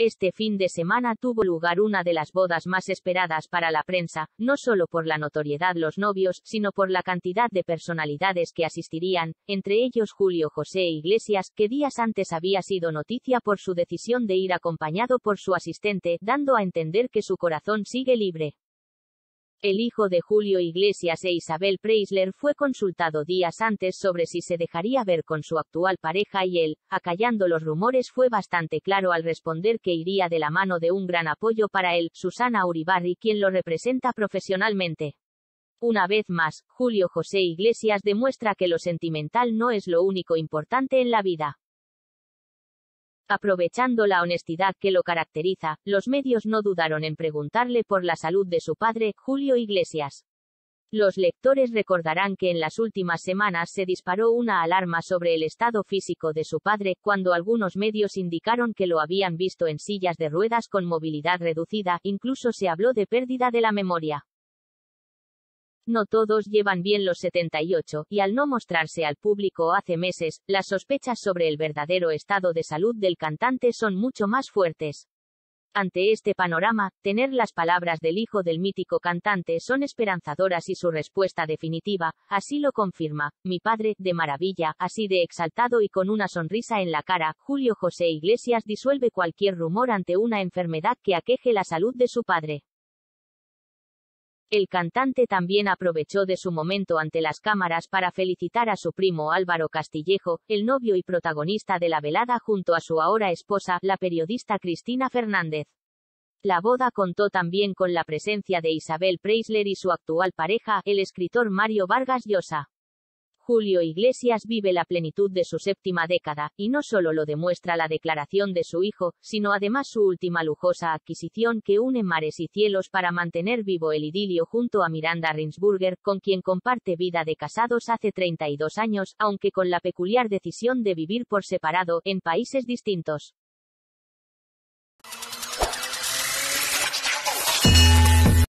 Este fin de semana tuvo lugar una de las bodas más esperadas para la prensa, no solo por la notoriedad los novios, sino por la cantidad de personalidades que asistirían, entre ellos Julio José Iglesias, que días antes había sido noticia por su decisión de ir acompañado por su asistente, dando a entender que su corazón sigue libre. El hijo de Julio Iglesias e Isabel Preisler fue consultado días antes sobre si se dejaría ver con su actual pareja y él, acallando los rumores, fue bastante claro al responder que iría de la mano de un gran apoyo para él, Susana Uribarri, quien lo representa profesionalmente. Una vez más, Julio José Iglesias demuestra que lo sentimental no es lo único importante en la vida. Aprovechando la honestidad que lo caracteriza, los medios no dudaron en preguntarle por la salud de su padre, Julio Iglesias. Los lectores recordarán que en las últimas semanas se disparó una alarma sobre el estado físico de su padre, cuando algunos medios indicaron que lo habían visto en sillas de ruedas con movilidad reducida, incluso se habló de pérdida de la memoria. No todos llevan bien los 78, y al no mostrarse al público hace meses, las sospechas sobre el verdadero estado de salud del cantante son mucho más fuertes. Ante este panorama, tener las palabras del hijo del mítico cantante son esperanzadoras y su respuesta definitiva, así lo confirma, mi padre, de maravilla, así de exaltado y con una sonrisa en la cara, Julio José Iglesias disuelve cualquier rumor ante una enfermedad que aqueje la salud de su padre. El cantante también aprovechó de su momento ante las cámaras para felicitar a su primo Álvaro Castillejo, el novio y protagonista de la velada junto a su ahora esposa, la periodista Cristina Fernández. La boda contó también con la presencia de Isabel Preisler y su actual pareja, el escritor Mario Vargas Llosa. Julio Iglesias vive la plenitud de su séptima década, y no solo lo demuestra la declaración de su hijo, sino además su última lujosa adquisición que une mares y cielos para mantener vivo el idilio junto a Miranda Rinsburger, con quien comparte vida de casados hace 32 años, aunque con la peculiar decisión de vivir por separado, en países distintos.